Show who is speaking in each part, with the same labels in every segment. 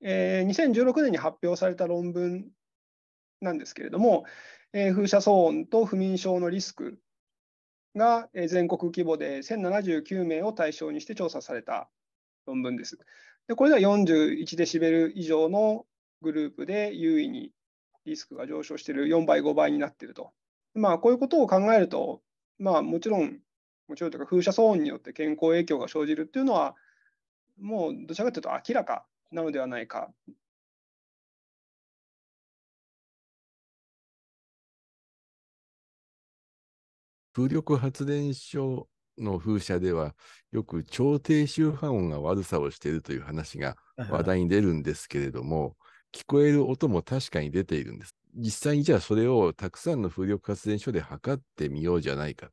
Speaker 1: えー、2016年に発表された論文なんですけれども、えー、風車騒音と不眠症のリスクが全国規模で1079名を対象にして調査された論文です。でこれでは41デシベル以上のグループで優位にリスクが上昇している4倍、5倍になっていると。まあ、こういうことを考えると、まあ、もちろん、もちろんというか風車騒音によって健康影響が生じるというのは、もうどちらかというと明らかなのではないか風力発電所の風車ではよく超低周波音が悪さをしているという話が話題に出るんですけれども、聞こえる音も確かに出ているんです。実際にじゃあそれをたくさんの風力発電所で測ってみようじゃないか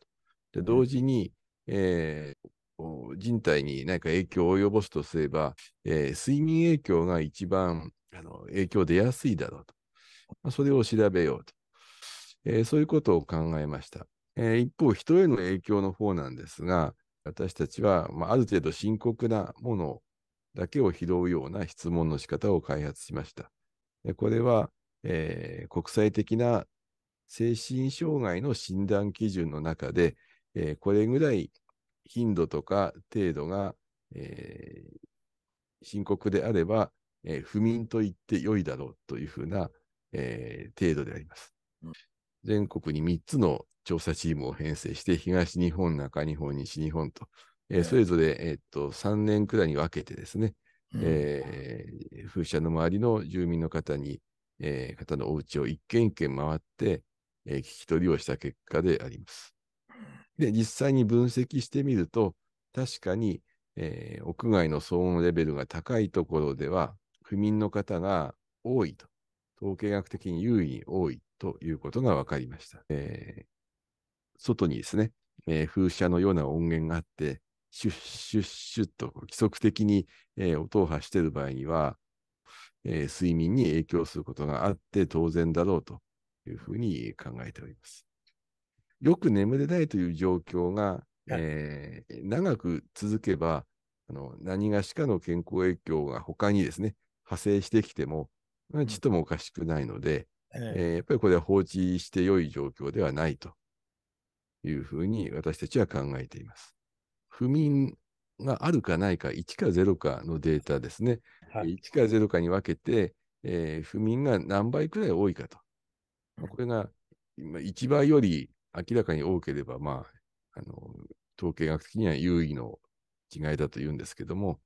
Speaker 1: と。で同時に、えー、人体に何か影響を及ぼすとすれば、えー、睡眠影響が一番あの影響出やすいだろうと。まあ、それを調べようと、えー、そういうことを考えました。えー、一方、人への影響の方なんですが、私たちは、まあ、ある程度深刻なものだけを拾うような質問の仕方を開発しました。これは、えー、国際的な精神障害の診断基準の中で、えー、これぐらい頻度とか程度が、えー、深刻であれば、えー、不眠と言って良いだろうというふうな、えー、程度であります。全国に3つの調査チームを編成して、東日本、中日本、西日本と、えー、それぞれ、えー、っと3年くらいに分けてですね、うん、えー、風車の周りの住民の方に、えー、方のお家を一軒一軒回って、えー、聞き取りをした結果であります。で、実際に分析してみると、確かに、えー、屋外の騒音レベルが高いところでは、不眠の方が多いと、統計学的に優位に多いということが分かりました。えー、外にですね、えー、風車のような音源があって、シュッシュッシュッと規則的に、えー、音を発している場合には、えー、睡眠に影響することがあって当然だろうというふうに考えております。よく眠れないという状況が、えー、長く続けばあの、何がしかの健康影響が他にですね、派生してきても、ちっともおかしくないので、うえー、やっぱりこれは放置して良い状況ではないというふうに私たちは考えています。不眠があるかないか、1か0かのデータですね。はい、1か0かに分けて、えー、不眠が何倍くらい多いかと。これが1倍より明らかに多ければ、まあ、あの、統計学的には優位の違いだと言うんですけども、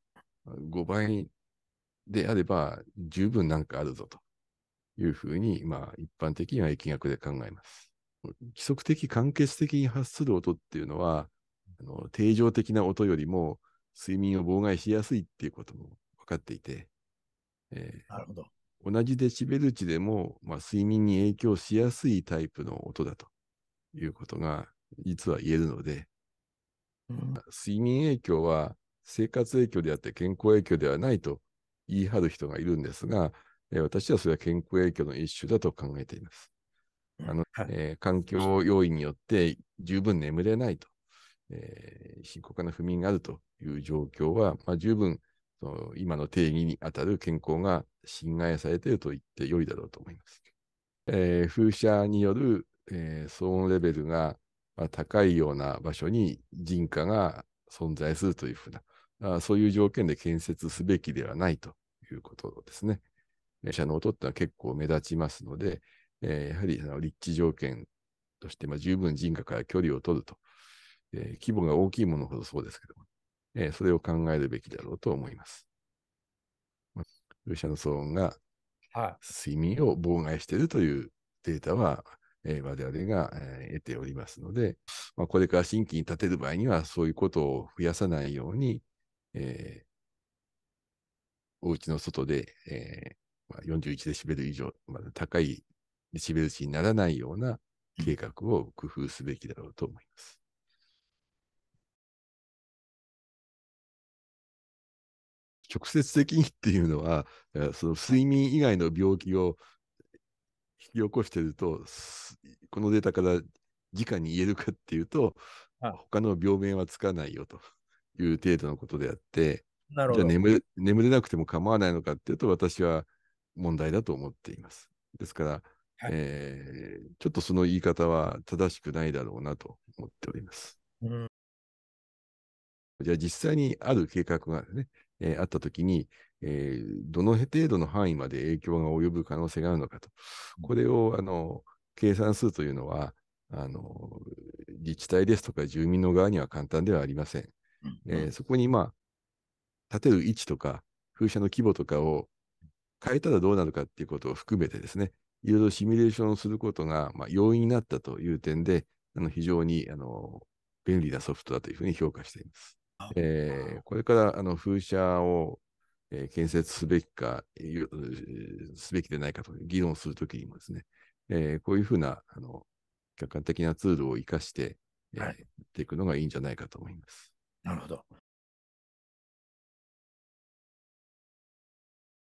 Speaker 1: 5倍であれば十分なんかあるぞというふうに、まあ、一般的には疫学で考えます。規則的、間欠的に発する音っていうのは、あの定常的な音よりも睡眠を妨害しやすいっていうことも分かっていて、えー、なるほど同じデシベル値でも、まあ、睡眠に影響しやすいタイプの音だということが実は言えるので、うん、睡眠影響は生活影響であって健康影響ではないと言い張る人がいるんですが、え私はそれは健康影響の一種だと考えています。あの、はい、えー、環境要因によって十分眠れないと、えー、深刻な不眠があるという状況は、まあ、十分その今の定義にあたる健康が侵害されていると言ってよいだろうと思います。えー、風車によるえー、騒音レベルが、まあ、高いような場所に人家が存在するというふうなあ、そういう条件で建設すべきではないということですね。車の音っていうのは結構目立ちますので、えー、やはりあの立地条件として、まあ、十分人家から距離を取ると、えー、規模が大きいものほどそうですけども、えー、それを考えるべきだろうと思います。風車の騒音が睡眠を妨害しているというデータは、えー、我々が、えー、得ておりますので、まあ、これから新規に立てる場合には、そういうことを増やさないように、えー、お家の外で、えーまあ、41デシベル以上、まだ高いデシベル値にならないような計画を工夫すべきだろうと思います。直接的にっていうのは、その睡眠以外の病気をき起こしてると、このデータから直に言えるかっていうと、はい、他の病名はつかないよという程度のことであって、じゃあ眠れなくても構わないのかっていうと、私は問題だと思っています。ですから、はい、えー、ちょっとその言い方は正しくないだろうなと思っております。うん、じゃあ実際にある計画があるね、えー、あったときに、えー、どの程度の範囲まで影響が及ぶ可能性があるのかと、これをあの計算するというのはあの、自治体ですとか住民の側には簡単ではありません。えー、そこに、まあ、立てる位置とか、風車の規模とかを変えたらどうなるかっていうことを含めてですね、いろいろシミュレーションをすることが、まあ、容易になったという点で、あの非常にあの便利なソフトだというふうに評価しています。えー、これからあの風車を、えー、建設すべきか、えすべきでないかと議論するときにもですね、えー、こういうふうなあの客観的なツールを生かして、えー、はい、やっていくのがいいんじゃないかと思います。なるほど。